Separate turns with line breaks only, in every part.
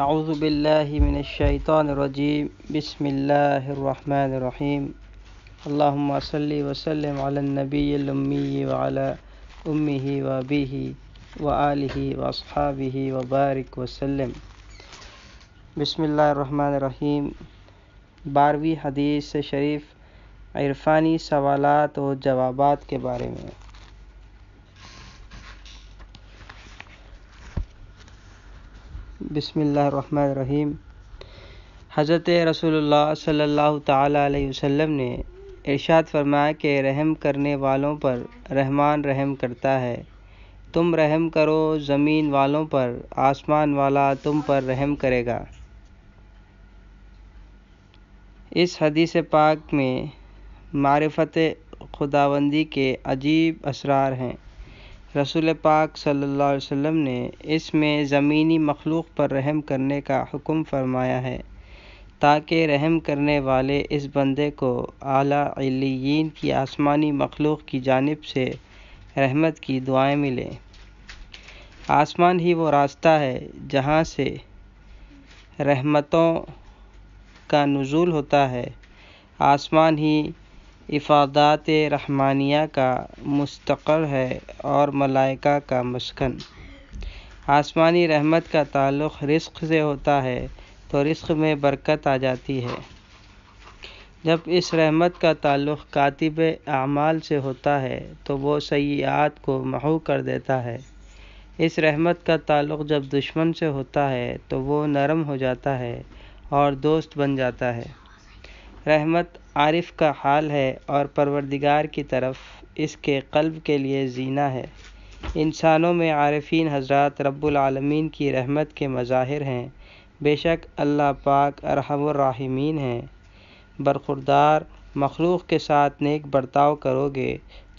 أعوذ بالله من الشيطان الرجيم بسم الله الرحمن الرحيم اللهم صل وسلم على النبي الأمي وعلى أمه وأبيه وآله وأصحابه وبارك وسلم بسم الله الرحمن الرحيم बारहवीं हदीस शरीफ इरफानी سوالات और जवाबात के बारे में बिसमीम हज़रत रसोल्ला सल्ला वसम ने इरशाद फरमाया कि रहम करने वालों पर रहमान रहम करता है तुम रहम करो ज़मीन वालों पर आसमान वाला तुम पर रहम करेगा इस हदीस पाक में मारफत खुदाबंदी के अजीब असरार हैं रसूल पाक सल्लल्लाहु अलैहि वसल्लम ने इसमें ज़मीनी मखलूक पर रहम करने का हुक्म फरमाया है ताकि रहम करने वाले इस बंदे को आला अलीन की आसमानी मखलूक की जानब से रहमत की दुआएं मिलें आसमान ही वो रास्ता है जहाँ से रहमतों का नज़ुल होता है आसमान ही इफ़ादात रहमानिया का मुस्तक़र है और मलाइका का मस्कन आसमानी रहमत का ताल्लुक़ रिस्क से होता है तो रिस्क में बरकत आ जाती है जब इस रहमत का ताल्लुक़ कातिब अमाल से होता है तो वो सयात को महू कर देता है इस रहमत का ताल्लुक़ जब दुश्मन से होता है तो वो नरम हो जाता है और दोस्त बन जाता है रहमत आरिफ़ का हाल है और परवरदिगार की तरफ इसके क़ल्ब के लिए ज़ीना है इंसानों में आरिफ़ीन हज़रात रब्बुल की रहमत के मज़ाहिर हैं बेशक अल्लाह पाक अरहमरहिमीन हैं बरखुरदार मखलूक़ के साथ नेक बर्ताव करोगे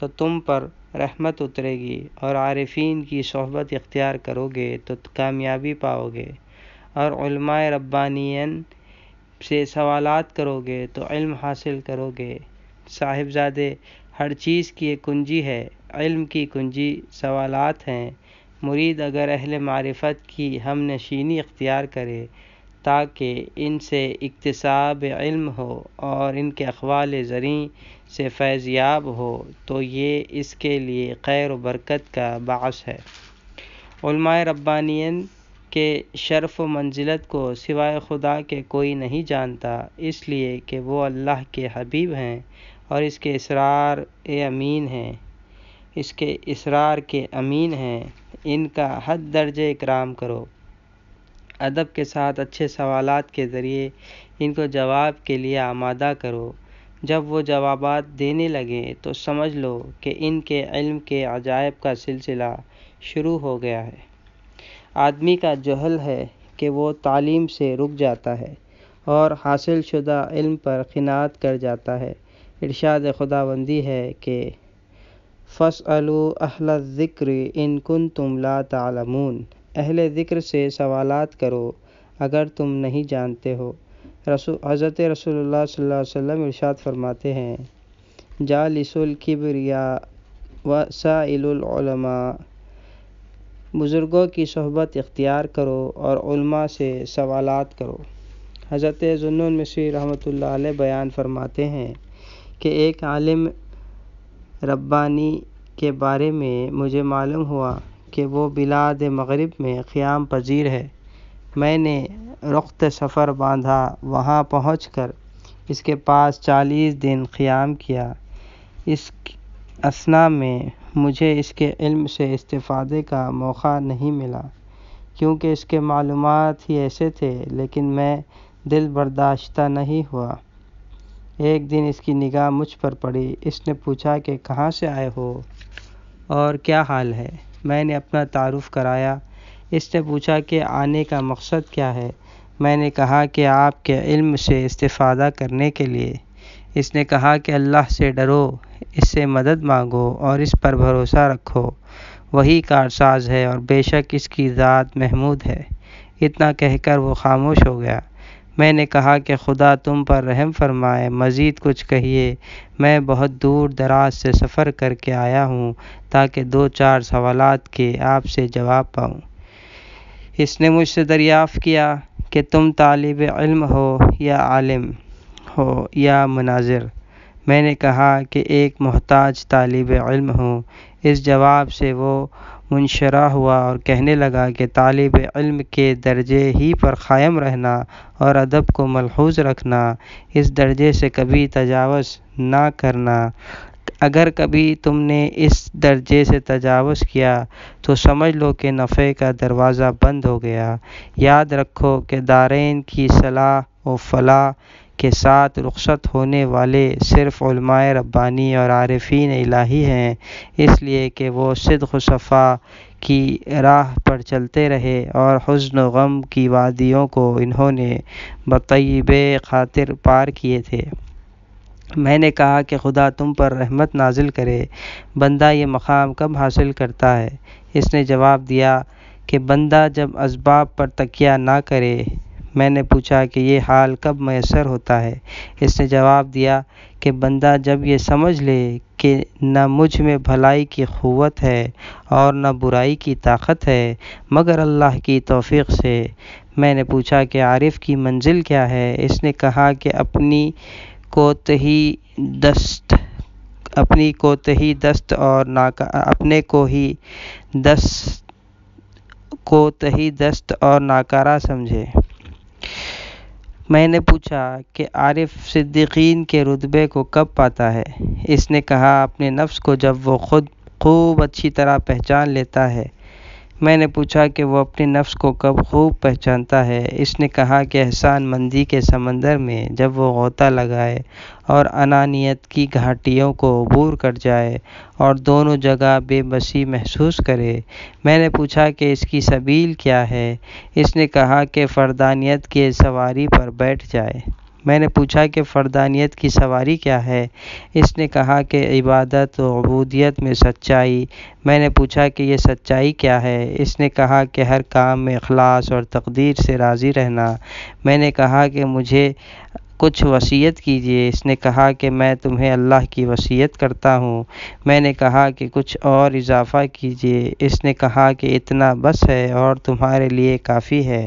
तो तुम पर रहमत उतरेगी और आरिफ़ीन की सहबत इख्तियार करोगे तो कामयाबी पाओगे और रब्बानियन से सवालात करोगे तो इल्म हासिल करोगे साहिबजादे हर चीज़ की एक कुंजी है इल्म की कुंजी सवालात हैं मुरीद अगर अहल मारिफत की हम नशीनी इख्तियार करे ताकि इनसे इकतसाब इल्म हो और इनके अखवाल ज़रिए से फैज़याब हो तो ये इसके लिए खैर बरकत का बास है रब्बानियन के शर्फ़ मंज़िलत को सिवाय खुदा के कोई नहीं जानता इसलिए कि वो अल्लाह के हबीब हैं और इसके इसरार अमीन हैं इसके इसरार के अमीन हैं इनका हद दर्ज इकराम करो अदब के साथ अच्छे सवाल के ज़रिए इनको जवाब के लिए आमादा करो जब वो जवाब देने लगे तो समझ लो कि इनके इल्म के अजायब का सिलसिला शुरू हो गया है आदमी का जहल है कि वो तालीम से रुक जाता है और हासिल शुदा इल्म पर खिनात कर जाता है इरशाद खुदाबंदी है कि फ़सअलु अहल ज़िक्र इन कन तुम लातमून अहल ज़िक्र से सवालत करो अगर तुम नहीं जानते हो रसू हज़रत रसोल वसम इरशाद फरमाते हैं जालिसुल किबरिया व साइलमा बुज़ुर्गों की सहबत इख्तियार करो और से सवालात करो हज़रत जुनून मसी रहमत बयान फरमाते हैं कि एक आलिम रब्बानी के बारे में मुझे मालूम हुआ कि वो बिलाद मगरिब में क़्याम पजीर है मैंने रुख्त सफ़र बांधा वहाँ पहुँच कर इसके पास चालीस दिन क़्याम किया इस असना में मुझे इसके इल्म से इस्तिफ़ादे का मौक़ा नहीं मिला क्योंकि इसके मालूम ही ऐसे थे लेकिन मैं दिल बर्दाश्ता नहीं हुआ एक दिन इसकी निगाह मुझ पर पड़ी इसने पूछा कि कहाँ से आए हो और क्या हाल है मैंने अपना तारुफ कराया इसने पूछा कि आने का मकसद क्या है मैंने कहा कि आपके इल्म से इस्तिफ़ादा करने के लिए इसने कहा कि अल्लाह से डरो इससे मदद मांगो और इस पर भरोसा रखो वही कारसाज है और बेशक इसकी ज़ात महमूद है इतना कहकर वो खामोश हो गया मैंने कहा कि खुदा तुम पर रहम फरमाए मज़ीद कुछ कहिए मैं बहुत दूर दराज से सफ़र करके आया हूँ ताकि दो चार सवाल के आपसे जवाब पाऊँ इसने मुझसे दरियाफ़ किया कि तुम तालब इल्म हो या आलिम हो या मनाजिर मैंने कहा कि एक मोहताज तालिब इल्म हूँ इस जवाब से वो मुनशरा हुआ और कहने लगा कि तालिब इल्म के दर्जे ही पर क़ायम रहना और अदब को मलहूज रखना इस दर्जे से कभी तजावज़ ना करना अगर कभी तुमने इस दर्जे से तजावज़ किया तो समझ लो कि नफ़े का दरवाज़ा बंद हो गया याद रखो कि दारेन की सलाह व फ़लाह के साथ रुख़सत होने वाले सिर्फ़ उलमाए रब्बानी और आरिफ़ीन इलाही हैं इसलिए कि वो सिद्क़ सफ़ा की राह पर चलते रहे और हजन गम की वादियों को इन्होंने बतौब ख़ातिर पार किए थे मैंने कहा कि खुदा तुम पर रहमत नाजिल करे बंदा ये मक़ाम कब हासिल करता है इसने जवाब दिया कि बंदा जब इसबाब पर तकिया ना करे मैंने पूछा कि ये हाल कब मैसर होता है इसने जवाब दिया कि बंदा जब ये समझ ले कि न मुझ में भलाई की क़वत है और न बुराई की ताकत है मगर अल्लाह की तोफ़ी से मैंने पूछा कि आरिफ़ की मंजिल क्या है इसने कहा कि अपनी कोतही दस्त अपनी कोतही दस्त और नाका अपने को ही दस्त कोतही दस्त और नाकारा समझे मैंने पूछा कि आरिफ सिद्दीकीन के रुतबे को कब पाता है इसने कहा अपने नफ्स को जब वो ख़ुद खूब अच्छी तरह पहचान लेता है मैंने पूछा कि वह अपने नफ्स को कब खूब पहचानता है इसने कहा कि एहसान मंदी के समंदर में जब वो गोता लगाए और अनानियत की घाटियों को अबूर कर जाए और दोनों जगह बेबसी महसूस करे मैंने पूछा कि इसकी सबील क्या है इसने कहा कि फ़रदानियत के सवारी पर बैठ जाए मैंने पूछा कि फ़रदानियत की सवारी क्या है इसने कहा कि इबादत अबूदियत में सच्चाई मैंने पूछा कि यह सच्चाई क्या है इसने कहा कि हर काम में अखलास और तकदीर से राज़ी रहना मैंने कहा कि मुझे कुछ वसीयत कीजिए इसने कहा कि मैं तुम्हें अल्लाह की वसीयत करता हूँ मैंने कहा कि कुछ और इजाफ़ा कीजिए इसने कहा कि इतना बस है और तुम्हारे लिए काफ़ी है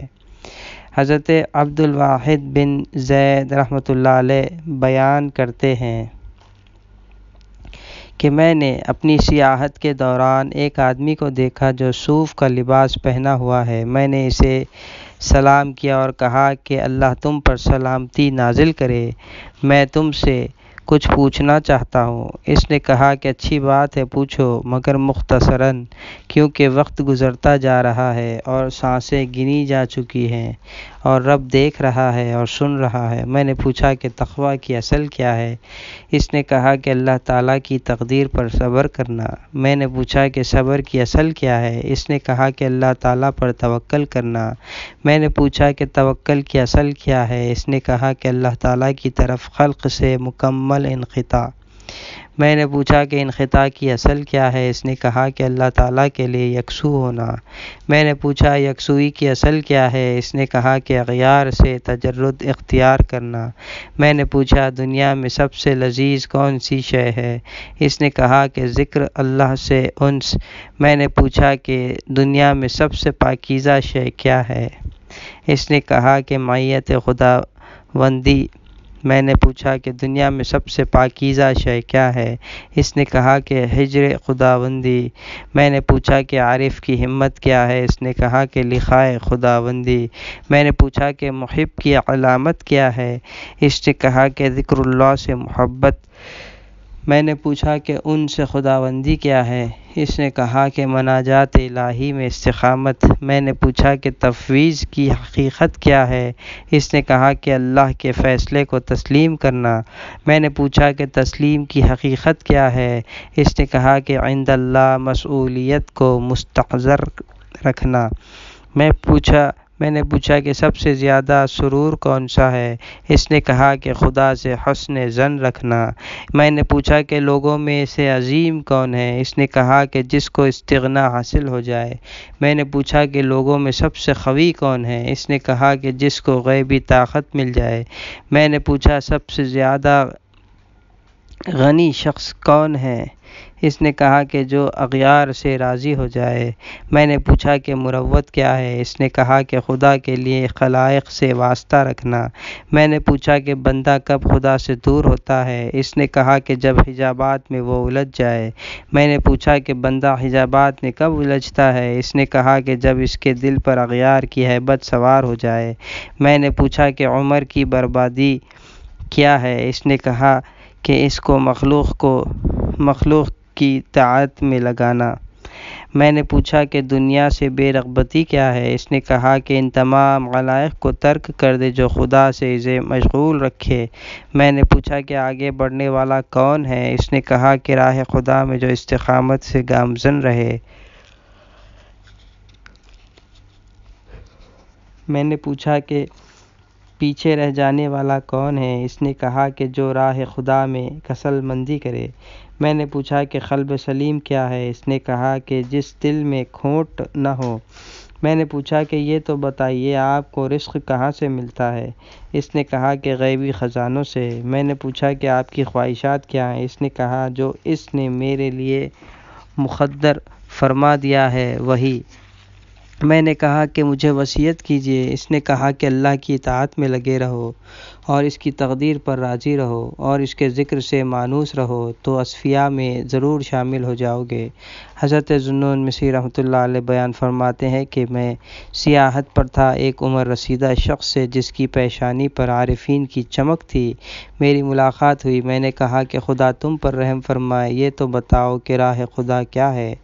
हज़रत अब्दुलवाहिद बिन जैद रहमत बयान करते हैं कि मैंने अपनी सियाहत के दौरान एक आदमी को देखा जो सूफ़ का लिबास पहना हुआ है मैंने इसे सलाम किया और कहा कि अल्लाह तुम पर सलामती नाजिल करे मैं तुमसे कुछ पूछना चाहता हूँ इसने कहा कि अच्छी बात है पूछो मगर मुख्तसरन क्योंकि वक्त गुज़रता जा रहा है और सांसें गिनी जा चुकी हैं और रब देख रहा है और सुन रहा है मैंने पूछा कि तखवा की असल क्या है इसने कहा कि अल्लाह ताला की तकदीर पर सब्र करना मैंने पूछा कि सब्र की असल क्या है इसने कहा कि अल्लाह ताला पर तवक्ल करना मैंने पूछा कि तवक्ल की असल क्या है इसने कहा कि अल्लाह ताला की तरफ खल्क़ से मुकम्मल इनखिता मैंने पूछा कि इन खिता की असल क्या है इसने कहा कि अल्लाह ताला के लिए यकसू होना मैंने पूछा यकसुई की असल क्या है इसने कहा कि अगियार से तजरद इख्तियार करना मैंने पूछा दुनिया में सबसे लजीज कौन सी शय है इसने कहा कि ज़िक्र अल्लाह से उनस मैंने पूछा कि दुनिया में सबसे पाकिज़ा शय क्या है इसने कहा कि मैत खुदा बंदी मैंने पूछा कि दुनिया में सबसे पाकिज़ा शय क्या है इसने कहा कि हजर खुदाबंदी मैंने पूछा कि आरिफ़ की हिम्मत क्या है इसने कहा कि लिखाए खुदाबंदी मैंने पूछा कि महब की अलामत क्या है इसने कहा कि ज़िक्र से मोहब्बत मैंने पूछा कि उनसे खुदाबंदी क्या है इसने कहा कि मनाजात इलाही में इसकामत मैंने पूछा कि तफवीज़ की हकीकत क्या है इसने कहा कि अल्लाह के फ़ैसले को तस्लीम करना मैंने पूछा कि तस्लीम की हकीकत क्या है इसने कहा कि आइंद मसूलियत को मुस्तजर रखना मैं पूछा मैंने पूछा कि सबसे ज़्यादा सुरूर कौन सा है इसने कहा कि खुदा से हसन जन रखना मैंने पूछा कि लोगों में से अजीम कौन है इसने कहा कि जिसको इस्तना हासिल हो जाए मैंने पूछा कि लोगों में सबसे खवी कौन है इसने कहा कि जिसको गैबी ताकत मिल जाए मैंने पूछा सबसे ज़्यादा गनी शख्स कौन है इसने कहा कि जो अगियार से राज़ी हो जाए मैंने पूछा कि मुरवत क्या है इसने कहा कि खुदा के लिए खलाइक से वास्ता रखना मैंने पूछा कि बंदा कब खुदा से दूर होता है इसने कहा कि जब हिजाबात में वो उलझ जाए मैंने पूछा कि बंदा हिजाबात में कब उलझता है इसने कहा कि जब इसके दिल पर अगियार की हैबत सवार हो जाए मैंने पूछा कि उम्र की बर्बादी क्या है इसने कहा कि इसको मखलूक़ को मखलूक़ की इताअत में लगाना मैंने पूछा कि दुनिया से बेरगबती क्या है इसने कहा कि इन तमाम गलाइक को तर्क कर दे जो खुदा से इसे मशगूल रखे मैंने पूछा कि आगे बढ़ने वाला कौन है इसने कहा कि राह खुदा में जो इस्तकामत से गामजन रहे मैंने पूछा कि पीछे रह जाने वाला कौन है इसने कहा कि जो राह खुदा में कसल मंदी करे मैंने पूछा कि खलब सलीम क्या है इसने कहा कि जिस दिल में खोट न हो मैंने पूछा कि ये तो बताइए आपको रिस्क कहाँ से मिलता है इसने कहा कि गैबी ख़जानों से मैंने पूछा कि आपकी ख्वाहिशात क्या हैं इसने कहा जो इसने मेरे लिए मुखदर फरमा दिया है वही मैंने कहा कि मुझे वसीयत कीजिए इसने कहा कि अल्लाह की इतात में लगे रहो और इसकी तकदीर पर राज़ी रहो और इसके ज़िक्र से मानूस रहो तो असफिया में ज़रूर शामिल हो जाओगे हज़रत जुनून मसी रहमत बयान फरमाते हैं कि मैं सियाहत पर था एक उम्र रसीदा शख्स से जिसकी पेशानी पर आरफीन की चमक थी मेरी मुलाकात हुई मैंने कहा कि खुदा तुम पर रहम फरमाए ये तो बताओ कि राह खुदा क्या है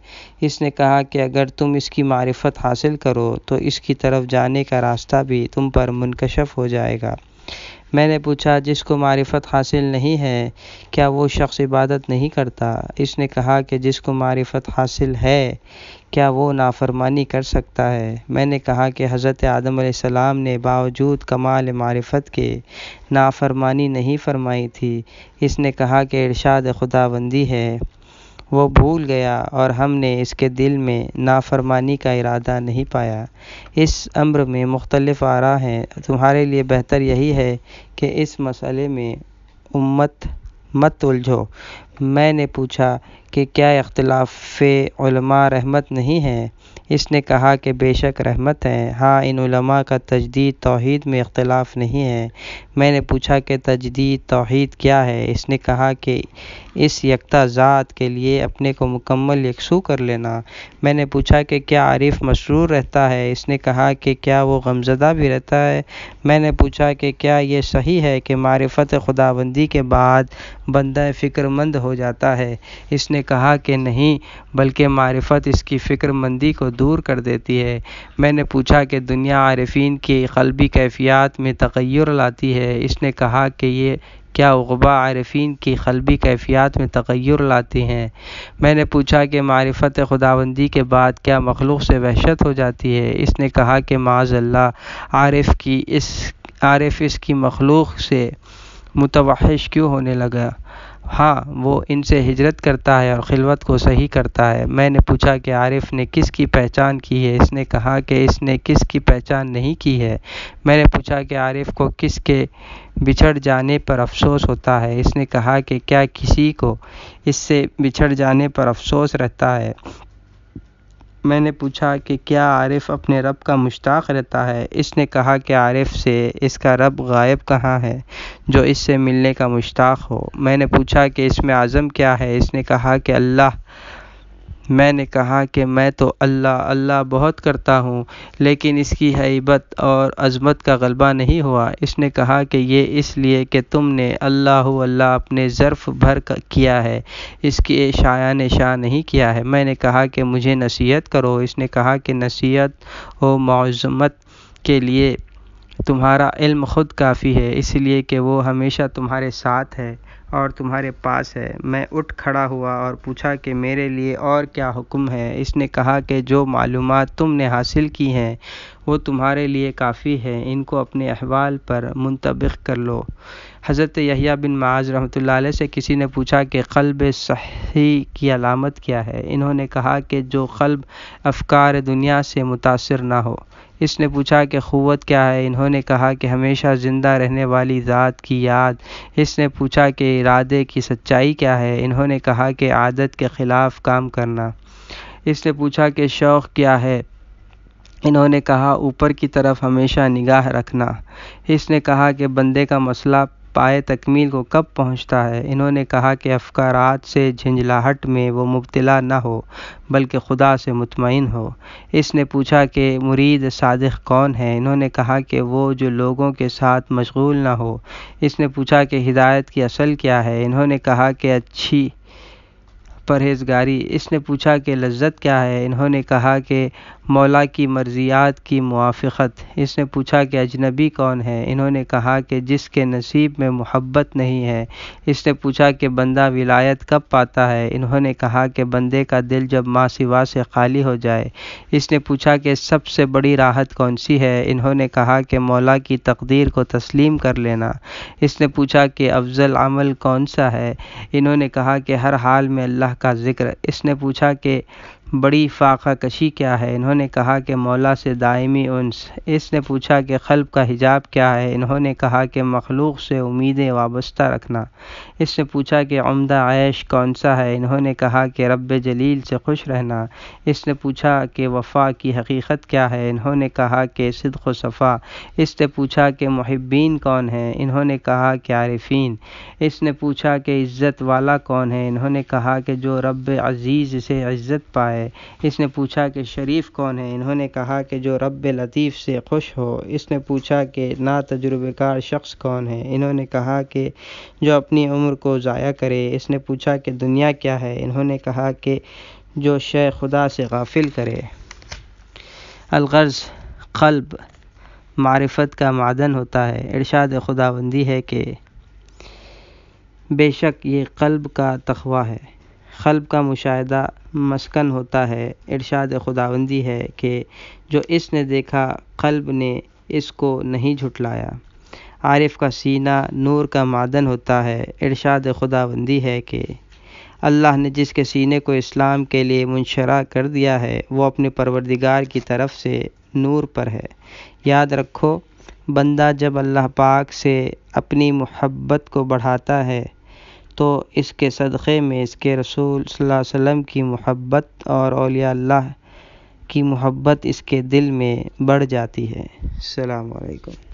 इसने कहा कि अगर तुम इसकी मारफत हासिल करो तो इसकी तरफ जाने का रास्ता भी तुम पर मुनकशफ हो जाएगा मैंने पूछा जिसको मारिफत हासिल नहीं है क्या वो शख्स इबादत नहीं करता इसने कहा कि जिसको मारिफत हासिल है क्या वो नाफरमानी कर सकता है मैंने कहा कि हज़रत आदम सलाम ने बावजूद कमाल मारिफत के नाफरमानी नहीं फरमाई थी इसने कहा कि इरशाद खुदाबंदी है वो भूल गया और हमने इसके दिल में नाफरमानी का इरादा नहीं पाया इस अम्र में मुख्तलफ आरा हैं तुम्हारे लिए बेहतर यही है कि इस मसले में उम्मत मत उलझो मैंने पूछा कि क्या इख्तिलाफ़ रहमत नहीं है इसने कहा कि बेशक रहमत हैं हाँ इन उलमा का तजदीद तौहीद में इख्तिलाफ़ नहीं है मैंने पूछा कि तजदीद तौहीद क्या है इसने कहा कि इस यकता ज़ात के लिए अपने को मुकम्मल यकसू कर लेना मैंने पूछा कि क्या आरिफ मशरूर रहता है इसने कहा कि क्या वो गमजदा भी रहता है मैंने पूछा कि क्या ये सही है कि मारफत खुदाबंदी के बाद बंदा फ़िक्रमंद हो जाता है इसने कहा कि नहीं बल्कि मारिफत इसकी फ़िक्रमंदी को दूर कर देती है मैंने पूछा कि दुनिया आरफीन के कलबी कैफियत में तगैर लाती है इसने कहा कि ये क्या उगबा आरफीन की कलबी कैफियत में तगैर लाती हैं मैंने पूछा कि मारफत खुदाबंदी के बाद क्या मखलूक से वहशत हो जाती है इसने कहा कि माजल्ला आरफ़ की इस आरफ इसकी मखलूक से मुतवाहिश क्यों होने लगा हाँ वो इनसे हिजरत करता है और खिलवत को सही करता है मैंने पूछा कि आरिफ ने किसकी पहचान की है इसने कहा कि इसने किस की पहचान नहीं की है मैंने पूछा कि आरिफ को किस के बिछड़ जाने पर अफसोस होता है इसने कहा कि क्या किसी को इससे बिछड़ जाने पर अफसोस रहता है मैंने पूछा कि क्या आरिफ़ अपने रब का मुश्ताक़ रहता है इसने कहा कि आरिफ़ से इसका रब गायब कहाँ है जो इससे मिलने का मुश्ताक़ हो मैंने पूछा कि इसमें आज़म क्या है इसने कहा कि अल्लाह मैंने कहा कि मैं तो अल्लाह अल्लाह बहुत करता हूँ लेकिन इसकी हैबत और अज़मत का गलबा नहीं हुआ इसने कहा कि ये इसलिए कि तुमने अल्लाह अल्लाह अपने ज़र्फ़ भर किया है इसकी शाया ने शाह नहीं किया है मैंने कहा कि मुझे नसीहत करो इसने कहा कि नसीहत व मौज़मत के लिए तुम्हारा इल्म ख़ुद काफ़ी है इसलिए कि वो हमेशा तुम्हारे साथ है और तुम्हारे पास है मैं उठ खड़ा हुआ और पूछा कि मेरे लिए और क्या हुक्म है इसने कहा कि जो मालूम तुमने हासिल की हैं वो तुम्हारे लिए काफ़ी है इनको अपने अहवाल पर मुंतब कर लो हज़रत यहिया बिन माज रहमत से किसी ने पूछा कि कल्ब सही की अलामत क्या है इन्होंने कहा कि जो कल्ब अफकार दुनिया से मुतासर ना हो इसने पूछा कि क़ुत क्या है इन्होंने कहा कि हमेशा ज़िंदा रहने वाली ज़ात की याद इसने पूछा कि इरादे की सच्चाई क्या है इन्होंने कहा कि आदत के ख़िलाफ़ काम करना इसने पूछा कि शौक़ क्या है इन्होंने कहा ऊपर की तरफ हमेशा निगाह रखना इसने कहा कि बंदे का मसला पाए तकमील को कब पहुँचता है इन्होंने कहा कि अफकारात से झंझलाहट में वो मुबतला न हो बल्कि खुदा से मुतमिन हो इसने पूछा कि मुरीद सादक कौन है इन्होंने कहा कि वो जो लोगों के साथ मशगूल ना हो इसने पूछा कि हिदायत की असल क्या है इन्होंने कहा कि अच्छी परहेज़गारी इसने पूछा कि लज्जत क्या है इन्होंने कहा कि मौला की मर्ज़ियात की मुआफ़त इसने पूछा कि अजनबी कौन है इन्होंने कहा कि जिसके नसीब में मोहब्बत नहीं है इसने पूछा कि बंदा विलायत कब पाता है इन्होंने कहा कि बंदे का दिल जब माँ सिवा से खाली हो जाए इसने पूछा कि सबसे बड़ी राहत कौन सी है इन्होंने कहा कि मौला की तकदीर को तस्लीम कर लेना इसने पूछा कि अफजल अमल कौन सा है इन्होंने कहा कि हर हाल में अल्लाह का जिक्र इसने पूछा कि बड़ी फ़ाका कशी क्या है इन्होंने कहा कि मौला से दायमी उन्स इसने पूछा कि ख़ल्ब का हिजाब क्या है इन्होंने कहा कि मखलूक से उम्मीदें वाबस्ता रखना इसने पूछा कि उमदा आयश कौन सा है इन्होंने कहा कि रब जलील से खुश रहना इसने पूछा कि वफ़ा की हकीकत क्या है इन्होंने कहा कि सदक सफ़ा इसने पूछा कि महब्बीन कौन है इन्होंने कहा कि आरफीन इसने पूछा कि इज़्ज़त वाला कौन है इन्होंने कहा कि जो रब अज़ीज़ से इज़्ज़त पाए है इसने पूछा कि शरीफ कौन है इन्होंने कहा कि जो रब लतीफ़ से खुश हो इसने पूछा कि ना तजुर्बेकार शख्स कौन है इन्होंने कहा कि जो अपनी उम्र को ज़ाया करे इसने पूछा कि दुनिया क्या है इन्होंने कहा कि जो शे खुदा से गाफिल करे अलगर्ज़ कल्ब मारिफत का मादन होता है इरशाद खुदाबंदी है कि बेशक ये कल्ब का तखवा है क़ल्ब का मुशाह मस्कन होता है इरशाद खुदावंदी है कि जो इसने देखा क़ल्ब ने इसको नहीं झुटलाया आरिफ का सीना नूर का मादन होता है इरशाद खुदाबंदी है कि अल्लाह ने जिसके सीने को इस्लाम के लिए मुनशरा कर दिया है वो अपने परवरदिगार की तरफ से नूर पर है याद रखो बंदा जब अल्लाह पाक से अपनी मोहब्बत को बढ़ाता है तो इसके सदक़े में इसके रसूल वसम की मोहब्बत और अल्लाह की मोहब्बत इसके दिल में बढ़ जाती है अलकुम